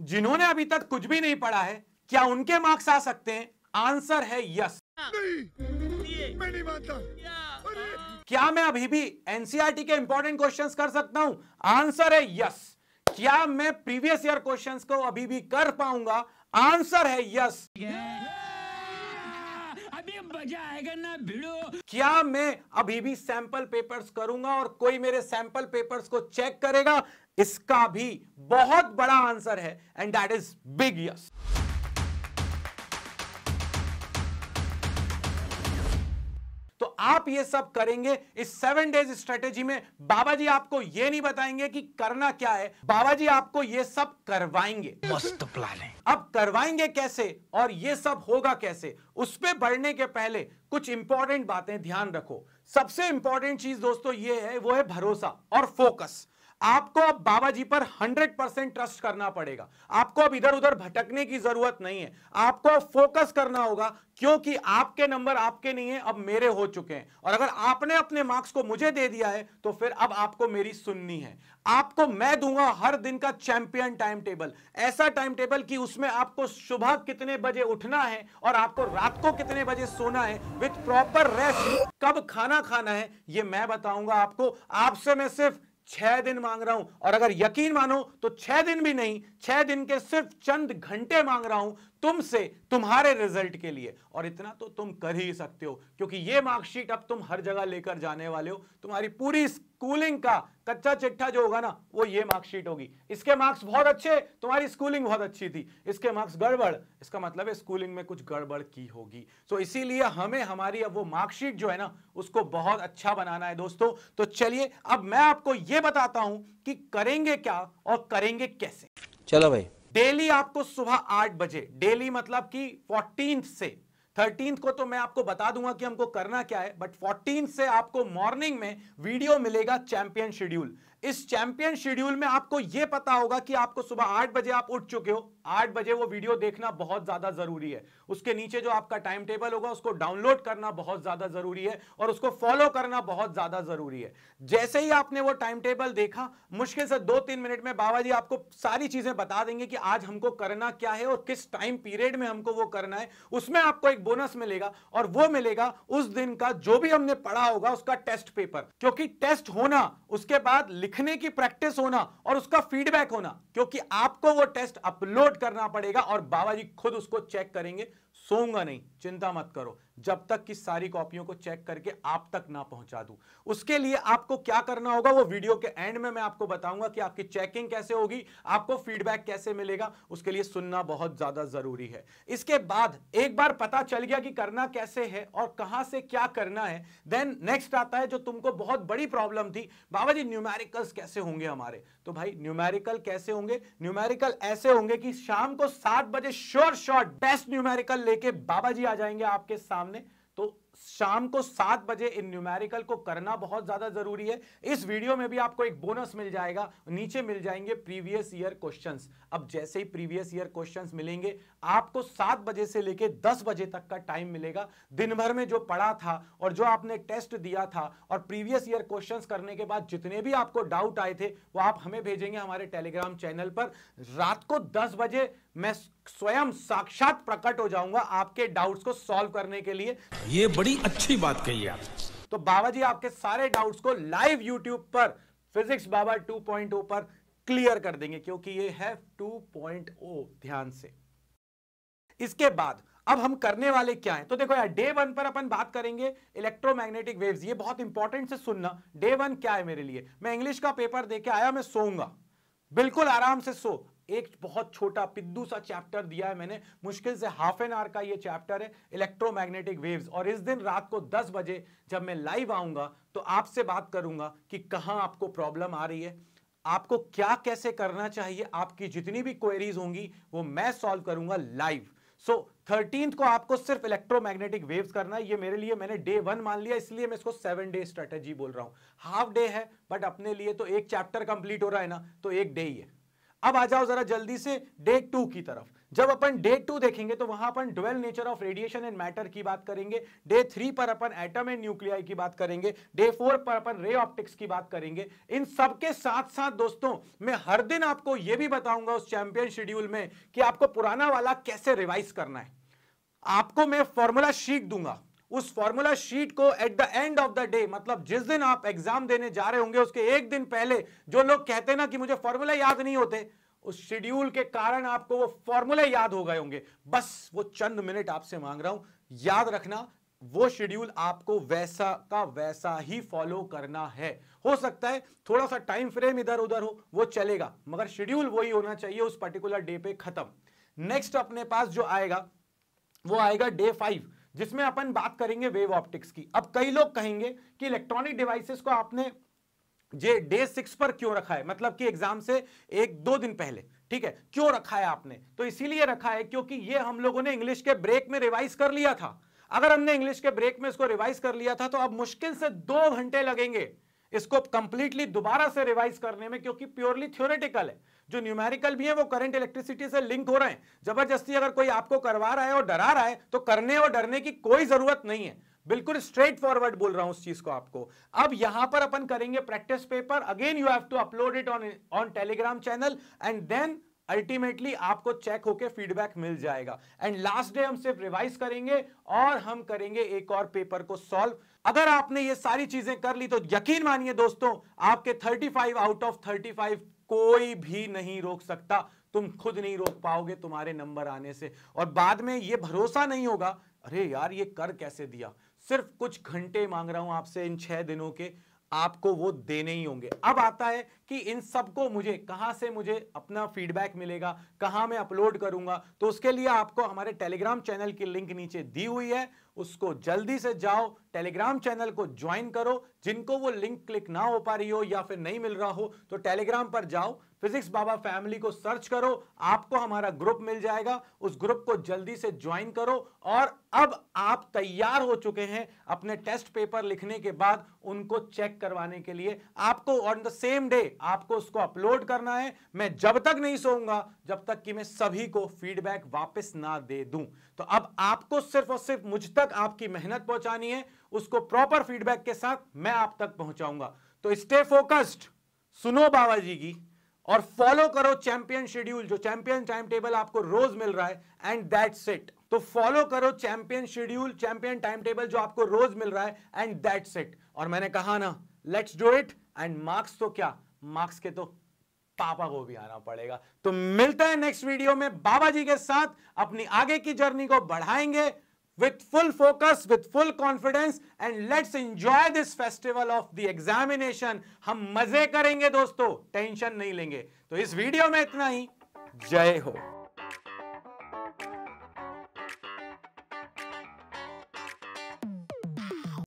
जिन्होंने अभी तक कुछ भी नहीं पढ़ा है क्या उनके मार्क्स आ सकते हैं आंसर है यस नहीं, मैं नहीं मानता क्या मैं अभी भी एनसीआरटी e के इंपॉर्टेंट क्वेश्चंस कर सकता हूं आंसर है यस क्या मैं प्रीवियस ईयर क्वेश्चंस को अभी भी कर पाऊंगा आंसर है यस yeah. अभी मजा आएगा ना भिड़ो क्या मैं अभी भी सैंपल पेपर्स करूंगा और कोई मेरे सैंपल पेपर्स को चेक करेगा इसका भी बहुत बड़ा आंसर है and that is big yes आप ये सब करेंगे इस सेवन डेज स्ट्रेटेजी में बाबा जी आपको ये नहीं बताएंगे कि करना क्या है बाबा जी आपको ये सब करवाएंगे मस्त प्लान है अब करवाएंगे कैसे और ये सब होगा कैसे उस पर बढ़ने के पहले कुछ इंपॉर्टेंट बातें ध्यान रखो सबसे इंपॉर्टेंट चीज दोस्तों ये है वो है भरोसा और फोकस आपको अब बाबा जी पर 100 परसेंट ट्रस्ट करना पड़ेगा आपको अब इधर उधर भटकने की जरूरत नहीं है आपको अब फोकस करना होगा क्योंकि आपके नंबर आपके नहीं है अब मेरे हो चुके हैं और अगर आपने अपने मार्क्स को मुझे दे दिया है तो फिर अब आपको मेरी सुननी है आपको मैं दूंगा हर दिन का चैंपियन टाइम टेबल ऐसा टाइम टेबल कि उसमें आपको सुबह कितने बजे उठना है और आपको रात को कितने बजे सोना है विथ प्रॉपर रेस्ट कब खाना खाना है ये मैं बताऊंगा आपको आपसे मैं सिर्फ छह दिन मांग रहा हूं और अगर यकीन मानो तो छह दिन भी नहीं छह दिन के सिर्फ चंद घंटे मांग रहा हूं तुमसे तुम्हारे रिजल्ट के लिए और इतना तो तुम कर ही सकते हो क्योंकि ये मार्कशीट अब तुम हर जगह लेकर जाने वाले हो तुम्हारी पूरी स्कूलिंग का कच्चा चिट्ठा जो होगा ना वो ये मार्कशीट होगी इसके मार्क्स बहुत अच्छे तुम्हारी स्कूलिंग बहुत अच्छी थी इसके मार्क्स गड़बड़ इसका मतलब है स्कूलिंग में कुछ गड़बड़ की होगी सो इसीलिए हमें हमारी अब वो मार्कशीट जो है ना उसको बहुत अच्छा बनाना है दोस्तों तो चलिए अब मैं आपको ये बताता हूं कि करेंगे क्या और करेंगे कैसे चलो भाई डेली आपको सुबह आठ बजे डेली मतलब कि फोर्टीन से थर्टीन को तो मैं आपको बता दूंगा कि हमको करना क्या है बट फोर्टीन से आपको मॉर्निंग में वीडियो मिलेगा चैंपियन शेड्यूल इस चैंपियन शेड्यूल में आपको यह पता होगा कि आपको सुबह आठ बजे आप उठ चुके हो आठ बजे वो वीडियो देखना बहुत ज्यादा जरूरी है उसके नीचे जो आपका टाइम टेबल होगा उसको डाउनलोड करना बहुत ज्यादा जरूरी है और उसको फॉलो करना बहुत ज्यादा जरूरी है जैसे ही आपने वो टाइम टेबल देखा मुश्किल से दो तीन मिनट में बाबा जी आपको सारी चीजें बता देंगे कि आज हमको करना क्या है और किस टाइम पीरियड में हमको वो करना है उसमें आपको एक बोनस मिलेगा और वो मिलेगा उस दिन का जो भी हमने पढ़ा होगा उसका टेस्ट पेपर क्योंकि टेस्ट होना उसके बाद लिख लिखने की प्रैक्टिस होना और उसका फीडबैक होना क्योंकि आपको वो टेस्ट अपलोड करना पड़ेगा और बाबा जी खुद उसको चेक करेंगे सोऊंगा नहीं चिंता मत करो जब तक कि सारी कॉपियों को चेक करके आप तक ना पहुंचा दूं उसके लिए आपको क्या करना होगा वो वीडियो के एंड में मैं आपको बताऊंगा कि आपकी चेकिंग कैसे होगी आपको फीडबैक कैसे मिलेगा उसके लिए सुनना बहुत ज्यादा जरूरी है इसके बाद एक बार पता चल गया कि करना कैसे है और कहां से क्या करना है देन नेक्स्ट आता है जो तुमको बहुत बड़ी प्रॉब्लम थी बाबा जी न्यूमेरिकल्स कैसे होंगे हमारे तो भाई न्यूमेरिकल कैसे होंगे न्यूमेरिकल ऐसे होंगे कि शाम को सात बजे श्योर शॉर्ट बेस्ट न्यूमेरिकल लेके बाबा जी आ जाएंगे आपके सामने सामने तो शाम को सात बजे इन न्यूमेरिकल को करना बहुत ज्यादा जरूरी है इस वीडियो में भी आपको एक बोनस मिल जाएगा नीचे मिल जाएंगे प्रीवियस ईयर क्वेश्चंस अब जैसे ही प्रीवियस ईयर क्वेश्चंस मिलेंगे आपको सात बजे से लेकर दस बजे तक का टाइम मिलेगा दिन भर में जो पढ़ा था और जो आपने टेस्ट दिया था और प्रीवियस ईयर क्वेश्चंस करने के बाद जितने भी आपको डाउट आए थे वो आप हमें भेजेंगे हमारे टेलीग्राम चैनल पर रात को दस बजे मैं स्वयं साक्षात प्रकट हो जाऊंगा आपके डाउट्स को सॉल्व करने के लिए ये बड़ी अच्छी बात कही आप तो बाबा जी आपके सारे डाउट्स को लाइव यूट्यूब पर फिजिक्स बाबा 2.0 पर क्लियर कर देंगे क्योंकि ये है 2.0 ध्यान से इसके बाद अब हम करने वाले क्या हैं तो देखो यार डे वन पर अपन बात करेंगे इलेक्ट्रोमैग्नेटिक वेव्स ये बहुत इंपॉर्टेंट से सुनना डे वन क्या है मेरे लिए मैं इंग्लिश का पेपर देके आया मैं सोऊंगा बिल्कुल आराम से सो एक बहुत छोटा पिद्दू सा चैप्टर दिया है मैंने मुश्किल से हाफ एन आवर का ये चैप्टर है इलेक्ट्रोमैग्नेटिक वेव्स और इस दिन रात को 10 बजे जब मैं लाइव आऊंगा तो आपसे बात करूंगा कि कहां आपको प्रॉब्लम आ रही है आपको क्या कैसे करना चाहिए आपकी जितनी भी क्वेरीज होंगी वो मैं सॉल्व करूंगा लाइव सो थर्टीन को आपको सिर्फ इलेक्ट्रोमैग्नेटिक वेव्स करना है ये मेरे लिए मैंने डे वन मान लिया इसलिए मैं इसको सेवन डे स्ट्रेटेजी बोल रहा हूं हाफ डे है बट अपने लिए तो एक चैप्टर कंप्लीट हो रहा है ना तो एक डे ही है अब आ जाओ जरा जल्दी से डे टू की तरफ जब अपन डे टू देखेंगे तो वहां अपन dual nature of radiation and matter की बात करेंगे डे थ्री पर अपन एटम एंड न्यूक्लियाई की बात करेंगे डे फोर पर अपन रे ऑप्टिक्स की बात करेंगे इन सबके साथ साथ दोस्तों मैं हर दिन आपको यह भी बताऊंगा उस चैंपियन शेड्यूल में कि आपको पुराना वाला कैसे रिवाइज करना है आपको मैं फॉर्मूला शीट दूंगा उस फॉर्मूला शीट को at the end of the day मतलब जिस दिन आप एग्जाम देने जा रहे होंगे उसके एक दिन पहले जो लोग कहते ना कि मुझे फॉर्मूला याद नहीं होते उस शेड्यूल के कारण आपको वो फॉर्मूले याद हो गए होंगे बस वो चंद मिनट आपसे मांग रहा हूं याद रखना वो शेड्यूल आपको वैसा का वैसा ही फॉलो करना है हो सकता है थोड़ा सा टाइम फ्रेम इधर उधर हो वो चलेगा मगर शेड्यूल वही होना चाहिए उस पर्टिकुलर डे पे खत्म नेक्स्ट अपने पास जो आएगा वो आएगा डे फाइव जिसमें अपन बात करेंगे वेव ऑप्टिक्स की अब कई लोग कहेंगे कि इलेक्ट्रॉनिक डिवाइसेस को आपने ये डे सिक्स पर क्यों रखा है मतलब कि एग्जाम से एक दो दिन पहले ठीक है क्यों रखा है आपने तो इसीलिए रखा है क्योंकि ये हम लोगों ने इंग्लिश के ब्रेक में रिवाइज कर लिया था अगर हमने इंग्लिश के ब्रेक में इसको रिवाइज कर लिया था तो अब मुश्किल से दो घंटे लगेंगे इसको कंप्लीटली दोबारा से रिवाइज करने में क्योंकि प्योरली थ्योरेटिकल है जो न्यूमेरिकल भी है वो करंट इलेक्ट्रिसिटी से लिंक हो रहे हैं जबरदस्ती अगर कोई आपको करवा रहा है और डरा रहा है तो करने और डरने की कोई जरूरत नहीं है बिल्कुल स्ट्रेट फॉरवर्ड बोल रहा हूं उस चीज को आपको अब यहां पर अपन करेंगे practice paper again you have to upload it on on Telegram channel and then ultimately आपको चेक होके फीडबैक मिल जाएगा एंड लास्ट डे हम सिर्फ रिवाइज करेंगे और हम करेंगे एक और पेपर को सॉल्व अगर आपने ये सारी चीजें कर ली तो यकीन मानिए दोस्तों आपके 35 आउट ऑफ 35 कोई भी नहीं रोक सकता तुम खुद नहीं रोक पाओगे तुम्हारे नंबर आने से और बाद में ये भरोसा नहीं होगा अरे यार ये कर कैसे दिया सिर्फ कुछ घंटे मांग रहा हूं आपसे इन छह दिनों के आपको वो देने ही होंगे अब आता है कि इन सबको मुझे कहां से मुझे अपना फीडबैक मिलेगा कहां मैं अपलोड करूंगा तो उसके लिए आपको हमारे टेलीग्राम चैनल की लिंक नीचे दी हुई है उसको जल्दी से जाओ टेलीग्राम चैनल को ज्वाइन करो जिनको वो लिंक क्लिक ना हो पा रही हो या फिर नहीं मिल रहा हो तो टेलीग्राम पर जाओ फिजिक्स बाबा फैमिली को सर्च करो आपको हमारा ग्रुप मिल जाएगा उस ग्रुप को जल्दी से ज्वाइन करो और अब आप तैयार हो चुके हैं अपने टेस्ट पेपर लिखने के बाद उनको चेक करवाने के लिए आपको ऑन द सेम डे आपको उसको अपलोड करना है मैं जब तक नहीं सोऊंगा जब तक कि मैं सभी को फीडबैक वापस ना दे दूं तो अब आपको सिर्फ और सिर्फ मुझ तक आपकी मेहनत पहुंचानी है उसको प्रॉपर फीडबैक के साथ मैं आप तक पहुंचाऊंगा तो स्टे फोकस्ड सुनो बाबा जी की और फॉलो करो चैंपियन शेड्यूल जो चैंपियन टाइम टेबल आपको रोज मिल रहा है एंड दैट्स इट तो फॉलो करो champion schedule champion time table जो आपको रोज मिल रहा है एंड दैट्स इट और मैंने कहा ना let's do it and marks तो क्या मार्क्स के तो पापा को भी आना पड़ेगा तो मिलते हैं नेक्स्ट वीडियो में बाबा जी के साथ अपनी आगे की जर्नी को बढ़ाएंगे with full focus, with full confidence and let's enjoy this festival of the examination. hum maze karenge dosto tension nahi lenge to is video mein itna hi jai ho